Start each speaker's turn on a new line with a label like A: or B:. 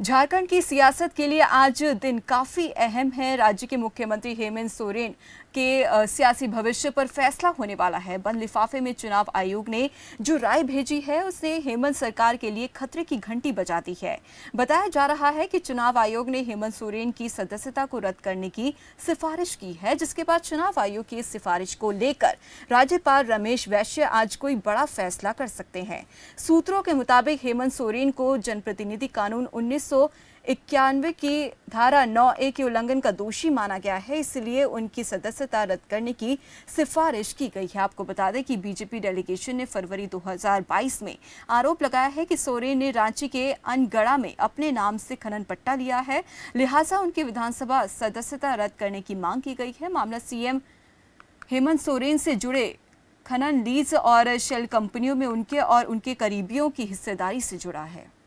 A: झारखंड की सियासत के लिए आज दिन काफ़ी अहम है राज्य के मुख्यमंत्री हेमंत सोरेन के सियासी भविष्य पर फैसला होने वाला है बंद लिफाफे में चुनाव आयोग ने जो राय भेजी है उसने हेमंत सरकार के लिए खतरे की घंटी बजा दी है बताया जा रहा है कि चुनाव आयोग ने हेमंत सोरेन की सदस्यता को रद्द करने की सिफारिश की है जिसके बाद चुनाव आयोग की सिफारिश को लेकर राज्यपाल रमेश वैश्य आज कोई बड़ा फैसला कर सकते हैं सूत्रों के मुताबिक हेमंत सोरेन को जनप्रतिनिधि कानून उन्नीस इक्यानवे की धारा नौ ए के उल्लंघन का दोषी माना गया है इसलिए उनकी सदस्यता रद्द करने की सिफारिश की गई है आपको बता दें कि बीजेपी डेलीगेशन ने फरवरी 2022 में आरोप लगाया है कि सोरेन ने रांची के अनगढ़ा में अपने नाम से खनन पट्टा लिया है लिहाजा उनकी विधानसभा सदस्यता रद्द करने की मांग की गई है मामला सीएम हेमंत सोरेन से जुड़े खनन लीज और शेल कंपनियों में उनके और उनके करीबियों की हिस्सेदारी से जुड़ा है